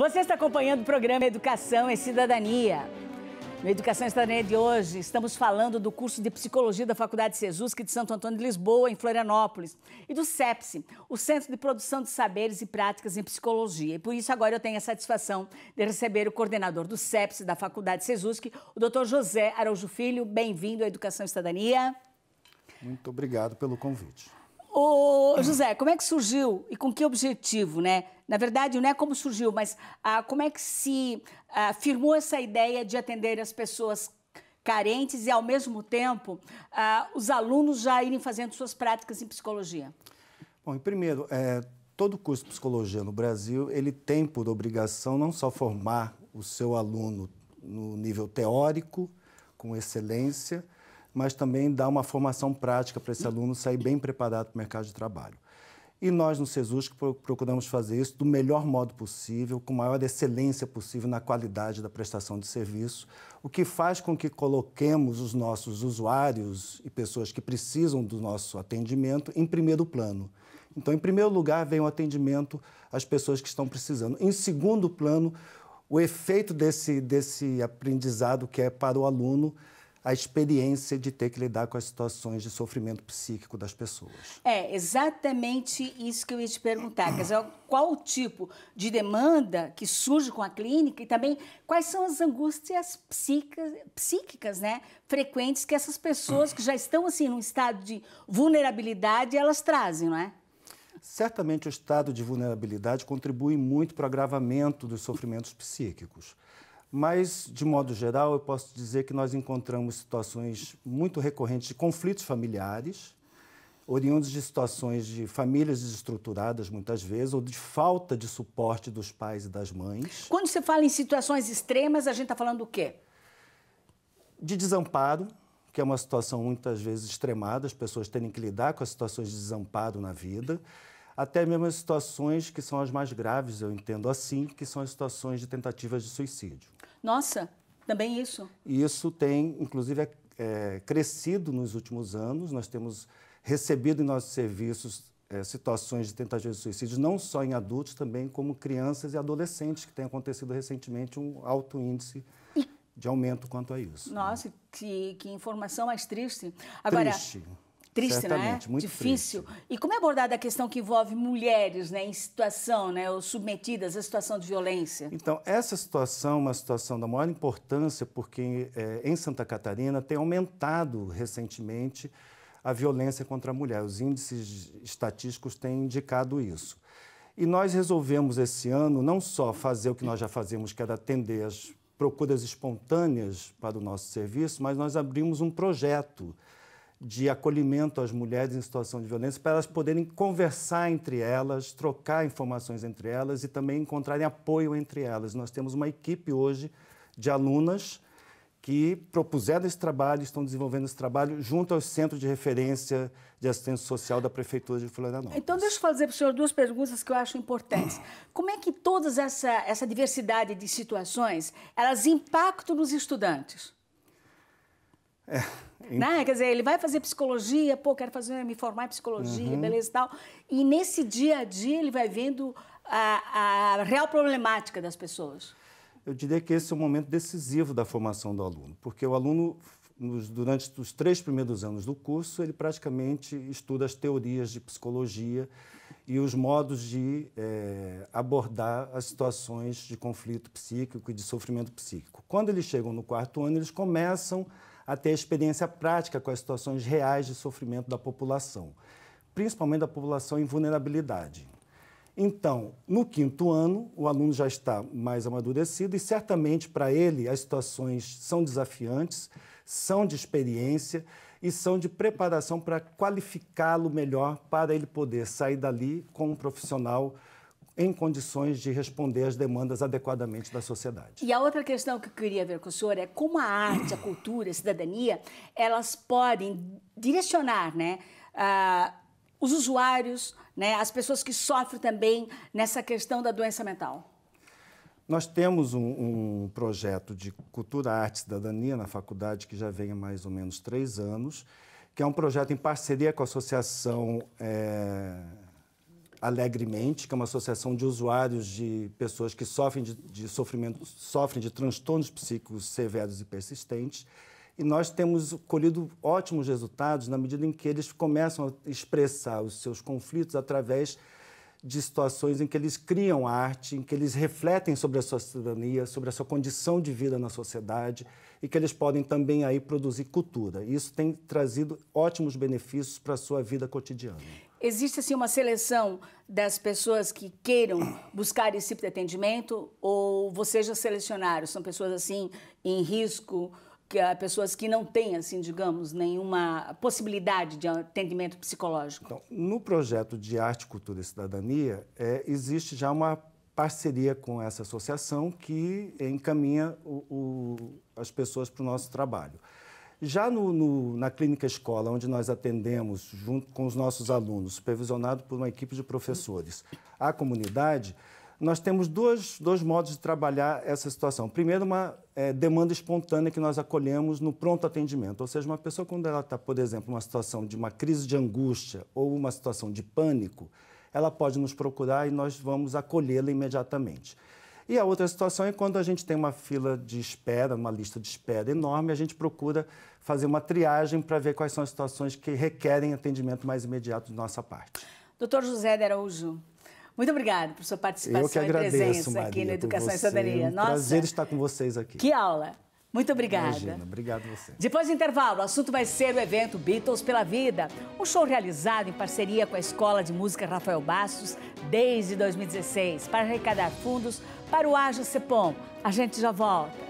Você está acompanhando o programa Educação e Cidadania. No Educação Cidadania de hoje, estamos falando do curso de Psicologia da Faculdade Sesusc é de Santo Antônio de Lisboa, em Florianópolis, e do CEPSE, o Centro de Produção de Saberes e Práticas em Psicologia. E por isso agora eu tenho a satisfação de receber o coordenador do CEPSE da Faculdade Sesusc, é o Dr. José Araújo Filho. Bem-vindo à Educação Cidadania. Muito obrigado pelo convite. Ô, José, como é que surgiu e com que objetivo, né? Na verdade, não é como surgiu, mas ah, como é que se ah, firmou essa ideia de atender as pessoas carentes e, ao mesmo tempo, ah, os alunos já irem fazendo suas práticas em psicologia? Bom, primeiro, é, todo curso de psicologia no Brasil, ele tem por obrigação não só formar o seu aluno no nível teórico, com excelência, mas também dá uma formação prática para esse aluno sair bem preparado para o mercado de trabalho. E nós, no CESUS, procuramos fazer isso do melhor modo possível, com maior excelência possível na qualidade da prestação de serviço, o que faz com que coloquemos os nossos usuários e pessoas que precisam do nosso atendimento em primeiro plano. Então, em primeiro lugar, vem o atendimento às pessoas que estão precisando. Em segundo plano, o efeito desse, desse aprendizado que é para o aluno a experiência de ter que lidar com as situações de sofrimento psíquico das pessoas. É, exatamente isso que eu ia te perguntar. Quer dizer, qual o tipo de demanda que surge com a clínica e também quais são as angústias psíquicas, psíquicas né, frequentes que essas pessoas que já estão assim num estado de vulnerabilidade, elas trazem, não é? Certamente o estado de vulnerabilidade contribui muito para o agravamento dos sofrimentos psíquicos. Mas, de modo geral, eu posso dizer que nós encontramos situações muito recorrentes de conflitos familiares, oriundos de situações de famílias desestruturadas, muitas vezes, ou de falta de suporte dos pais e das mães. Quando você fala em situações extremas, a gente está falando do quê? De desamparo, que é uma situação muitas vezes extremada, as pessoas terem que lidar com as situações de desamparo na vida, até mesmo as situações que são as mais graves, eu entendo assim, que são as situações de tentativas de suicídio. Nossa, também isso. Isso tem, inclusive, é, crescido nos últimos anos. Nós temos recebido em nossos serviços é, situações de tentativa de suicídio, não só em adultos, também como crianças e adolescentes, que tem acontecido recentemente um alto índice de aumento quanto a isso. Nossa, né? que, que informação mais triste. Agora, triste. Triste, né? Certamente, né? Muito Difícil. Triste. E como é abordada a questão que envolve mulheres né, em situação, né, ou submetidas à situação de violência? Então, essa situação é uma situação da maior importância, porque é, em Santa Catarina tem aumentado recentemente a violência contra a mulher. Os índices estatísticos têm indicado isso. E nós resolvemos esse ano não só fazer o que nós já fazemos, que era atender as procuras espontâneas para o nosso serviço, mas nós abrimos um projeto de acolhimento às mulheres em situação de violência, para elas poderem conversar entre elas, trocar informações entre elas e também encontrarem apoio entre elas. Nós temos uma equipe hoje de alunas que propuseram esse trabalho, estão desenvolvendo esse trabalho junto ao Centro de referência de assistência social da Prefeitura de Florianópolis. Então, deixa eu fazer para o senhor duas perguntas que eu acho importantes. Como é que toda essa, essa diversidade de situações, elas impactam nos estudantes? É. Né? Quer dizer, ele vai fazer psicologia, pô, quero fazer, me formar em psicologia, uhum. beleza e tal. E nesse dia a dia ele vai vendo a, a real problemática das pessoas. Eu diria que esse é o momento decisivo da formação do aluno, porque o aluno nos, durante os três primeiros anos do curso, ele praticamente estuda as teorias de psicologia e os modos de é, abordar as situações de conflito psíquico e de sofrimento psíquico. Quando eles chegam no quarto ano, eles começam a ter experiência prática com as situações reais de sofrimento da população, principalmente da população em vulnerabilidade. Então, no quinto ano, o aluno já está mais amadurecido e certamente para ele as situações são desafiantes, são de experiência e são de preparação para qualificá-lo melhor para ele poder sair dali como um profissional em condições de responder às demandas adequadamente da sociedade. E a outra questão que eu queria ver com o senhor é como a arte, a cultura, a cidadania, elas podem direcionar, né? Uh, os usuários, né, as pessoas que sofrem também nessa questão da doença mental? Nós temos um, um, projeto de cultura, arte e cidadania na faculdade que já vem há mais ou menos três anos, que é um projeto em parceria com a Associação é, Alegremente, que é uma associação de usuários de pessoas que sofrem de, de sofrimento, sofrem de transtornos psíquicos severos e persistentes. E nós temos colhido ótimos resultados na medida em que eles começam a expressar os seus conflitos através de situações em que eles criam arte, em que eles refletem sobre a sua cidadania, sobre a sua condição de vida na sociedade e que eles podem também aí produzir cultura. Isso tem trazido ótimos benefícios para a sua vida cotidiana. Existe assim uma seleção das pessoas que queiram buscar esse pretendimento tipo ou vocês já selecionaram? São pessoas assim em risco, que ah, pessoas que não têm assim, digamos, nenhuma possibilidade de atendimento psicológico? Então, no projeto de Arte, Cultura e Cidadania é, existe já uma parceria com essa associação que encaminha o, o, as pessoas para o nosso trabalho. Já no, no, na clínica escola, onde nós atendemos, junto com os nossos alunos, supervisionado por uma equipe de professores, a comunidade, nós temos dois, dois modos de trabalhar essa situação. Primeiro, uma é, demanda espontânea que nós acolhemos no pronto atendimento. Ou seja, uma pessoa, quando ela está, por exemplo, numa situação de uma crise de angústia ou uma situação de pânico, ela pode nos procurar e nós vamos acolhê-la imediatamente. E a outra situação é quando a gente tem uma fila de espera, uma lista de espera enorme, a gente procura fazer uma triagem para ver quais são as situações que requerem atendimento mais imediato de nossa parte. Doutor José de Araújo, muito obrigado por sua participação Eu que agradeço, e presença Maria, aqui na Educação você, e Cidadania. É um Nossa, prazer estar com vocês aqui. Que aula! Muito obrigada. Imagina, obrigado você. Depois do intervalo, o assunto vai ser o evento Beatles pela Vida, um show realizado em parceria com a Escola de Música Rafael Bastos desde 2016 para arrecadar fundos para o Ágil Cepom. A gente já volta.